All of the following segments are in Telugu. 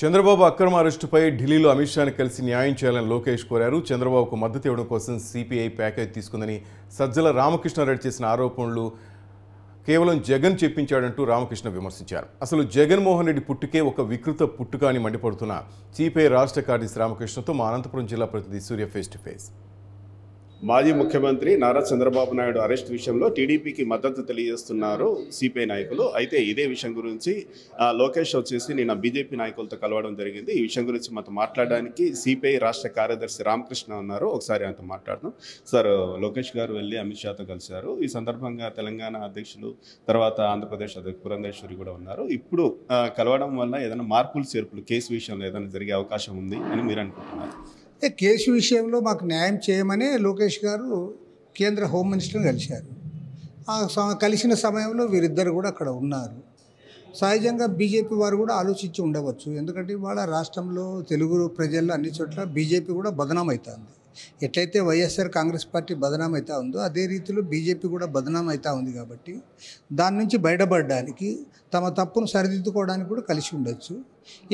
చంద్రబాబు అక్రమ అరెస్టుపై ఢిల్లీలో అమిత్ షాను కలిసి న్యాయం చేయాలని లోకేష్ కోరారు చంద్రబాబుకు మద్దతు ఇవ్వడం కోసం సిపిఐ ప్యాకేజ్ తీసుకుందని సజ్జల రామకృష్ణారెడ్డి చేసిన ఆరోపణలు కేవలం జగన్ చెప్పించాడంటూ రామకృష్ణ విమర్శించారు అసలు జగన్మోహన్ రెడ్డి పుట్టుకే ఒక వికృత పుట్టుక అని మండిపడుతున్న సిపిఐ రాష్ట్ర కార్యదర్శి రామకృష్ణతో మా అనంతపురం జిల్లా ప్రతినిధి సూర్య ఫేస్ టు ఫేస్ మాజీ ముఖ్యమంత్రి నారా చంద్రబాబు నాయుడు అరెస్ట్ విషయంలో టీడీపీకి మద్దతు తెలియజేస్తున్నారు సిపిఐ నాయకులు అయితే ఇదే విషయం గురించి లోకేష్ వచ్చేసి నిన్న బీజేపీ నాయకులతో కలవడం జరిగింది ఈ విషయం గురించి మాతో మాట్లాడడానికి సిపిఐ రాష్ట్ర కార్యదర్శి రామకృష్ణ ఉన్నారు ఒకసారి ఆయనతో మాట్లాడదాం సార్ లోకేష్ గారు వెళ్ళి అమిత్ షాతో కలిశారు ఈ సందర్భంగా తెలంగాణ అధ్యక్షులు తర్వాత ఆంధ్రప్రదేశ్ అధ్యక్ష పురంధేశ్వరి కూడా ఉన్నారు ఇప్పుడు కలవడం వల్ల ఏదైనా మార్పులు చేర్పులు కేసు విషయంలో ఏదైనా జరిగే అవకాశం ఉంది అని మీరు అనుకుంటున్నారు కేసు విషయంలో మాకు న్యాయం చేయమనే లోకేష్ గారు కేంద్ర హోమ్ మినిస్టర్ని కలిశారు ఆ కలిసిన సమయంలో వీరిద్దరు కూడా అక్కడ ఉన్నారు సహజంగా బీజేపీ వారు కూడా ఆలోచించి ఉండవచ్చు ఎందుకంటే ఇవాళ రాష్ట్రంలో తెలుగు ప్రజల్లో అన్ని చోట్ల బీజేపీ కూడా బదనామవుతుంది ఎట్లయితే వైఎస్ఆర్ కాంగ్రెస్ పార్టీ బదనాం అవుతా ఉందో అదే రీతిలో బీజేపీ కూడా బదనాం అవుతా ఉంది కాబట్టి దాని నుంచి బయటపడడానికి తమ తప్పును సరిదిద్దుకోవడానికి కూడా కలిసి ఉండొచ్చు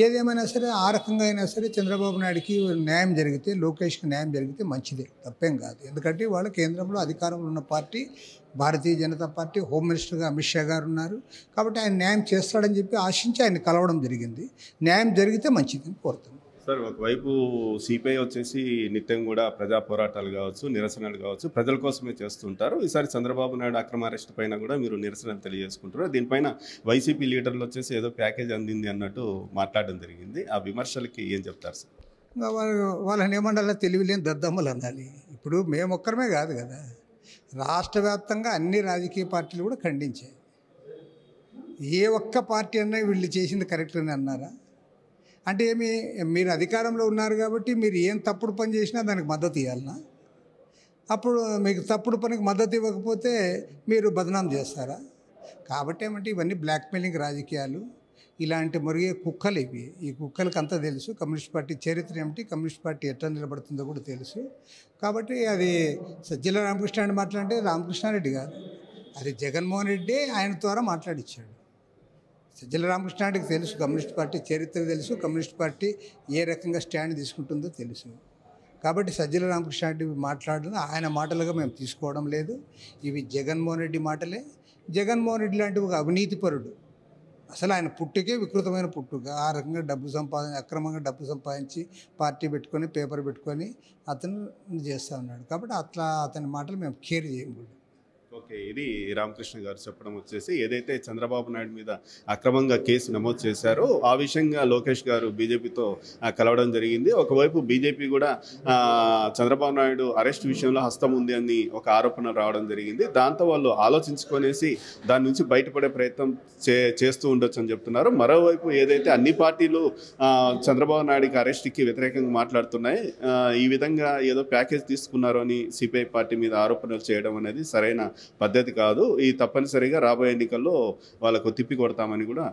ఏదేమైనా సరే ఆ రకంగా అయినా సరే చంద్రబాబు నాయుడికి న్యాయం జరిగితే లోకేష్కి న్యాయం జరిగితే మంచిదే తప్పేం కాదు ఎందుకంటే వాళ్ళు కేంద్రంలో అధికారంలో ఉన్న party Bharatiya Janata Party home మినిస్టర్గా అమిత్ షా గారు ఉన్నారు కాబట్టి ఆయన న్యాయం చేస్తాడని చెప్పి ఆశించి ఆయన కలవడం జరిగింది న్యాయం జరిగితే మంచిదని కోరుతాను సార్ ఒకవైపు సిపిఐ వచ్చేసి నిత్యం కూడా ప్రజా పోరాటాలు కావచ్చు నిరసనలు కావచ్చు ప్రజల కోసమే చేస్తుంటారు ఈసారి చంద్రబాబు నాయుడు అక్రమ అరెస్ట్ పైన కూడా మీరు నిరసనలు తెలియజేసుకుంటారు దీనిపైన వైసీపీ లీడర్లు వచ్చేసి ఏదో ప్యాకేజ్ అందింది అన్నట్టు మాట్లాడడం జరిగింది ఆ విమర్శలకి ఏం చెప్తారు సార్ వాళ్ళు నియమండలా ఏమండాలో తెలివిలేని దద్దమ్మలు అందాలి ఇప్పుడు మేము ఒక్కరమే కాదు కదా రాష్ట్ర వ్యాప్తంగా అన్ని రాజకీయ పార్టీలు కూడా ఖండించాయి ఏ ఒక్క పార్టీ అన్నా వీళ్ళు చేసింది కరెక్ట్ అని అన్నారా అంటే ఏమి మీరు అధికారంలో ఉన్నారు కాబట్టి మీరు ఏం తప్పుడు పని చేసినా దానికి మద్దతు ఇవ్వాలనా అప్పుడు మీకు తప్పుడు పనికి మద్దతు ఇవ్వకపోతే మీరు బదనాం చేస్తారా కాబట్టి ఏమంటే ఇవన్నీ బ్లాక్మెయిలింగ్ రాజకీయాలు ఇలాంటి మురిగే కుక్కలు ఇవి ఈ కుక్కలకు అంతా తెలుసు కమ్యూనిస్ట్ పార్టీ చరిత్ర ఏమిటి కమ్యూనిస్ట్ పార్టీ ఎట్లా నిలబడుతుందో కూడా తెలుసు కాబట్టి అది సజ్జల రామకృష్ణ అని మాట్లాడితే రామకృష్ణారెడ్డి కాదు అది జగన్మోహన్ రెడ్డి ఆయన ద్వారా మాట్లాడిచ్చాడు సజ్జల రామకృష్ణారెడ్డికి తెలుసు కమ్యూనిస్ట్ పార్టీ చరిత్ర తెలుసు కమ్యూనిస్ట్ పార్టీ ఏ రకంగా స్టాండ్ తీసుకుంటుందో తెలుసు కాబట్టి సజ్జల రెడ్డి మాట్లాడిన ఆయన మాటలుగా మేము తీసుకోవడం లేదు ఇవి జగన్మోహన్ రెడ్డి మాటలే జగన్మోహన్ రెడ్డి లాంటి ఒక అవినీతిపరుడు అసలు ఆయన పుట్టుకే వికృతమైన పుట్టుక ఆ రకంగా డబ్బు సంపాదించి అక్రమంగా డబ్బు సంపాదించి పార్టీ పెట్టుకొని పేపర్ పెట్టుకొని అతను చేస్తూ ఉన్నాడు కాబట్టి అట్లా అతని మాటలు మేము కేర్ చేయకూడదు ఓకే ఇది రామకృష్ణ గారు చెప్పడం వచ్చేసి ఏదైతే చంద్రబాబు నాయుడు మీద అక్రమంగా కేసు నమోదు చేశారో ఆ విషయంగా లోకేష్ గారు బీజేపీతో కలవడం జరిగింది ఒకవైపు బీజేపీ కూడా చంద్రబాబు నాయుడు అరెస్ట్ విషయంలో హస్తం ఉంది అని ఒక ఆరోపణ రావడం జరిగింది దాంతో వాళ్ళు ఆలోచించుకునేసి దాని నుంచి బయటపడే ప్రయత్నం చే చేస్తూ ఉండొచ్చు అని చెప్తున్నారు మరోవైపు ఏదైతే అన్ని పార్టీలు చంద్రబాబు నాయుడుకి అరెస్ట్కి వ్యతిరేకంగా మాట్లాడుతున్నాయి ఈ విధంగా ఏదో ప్యాకేజ్ తీసుకున్నారు అని సిపిఐ పార్టీ మీద ఆరోపణలు చేయడం అనేది సరైన పద్ధతి కాదు ఈ తప్పనిసరిగా రాబోయే ఎన్నికల్లో వాళ్ళకు తిప్పి కొడతామని కూడా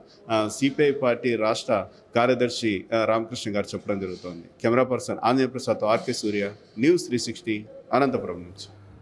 సిపిఐ పార్టీ రాష్ట్ర కార్యదర్శి రామకృష్ణ గారు చెప్పడం జరుగుతోంది camera person Anjaneya Prasad RK Surya news three sixty Anantapuram నుంచి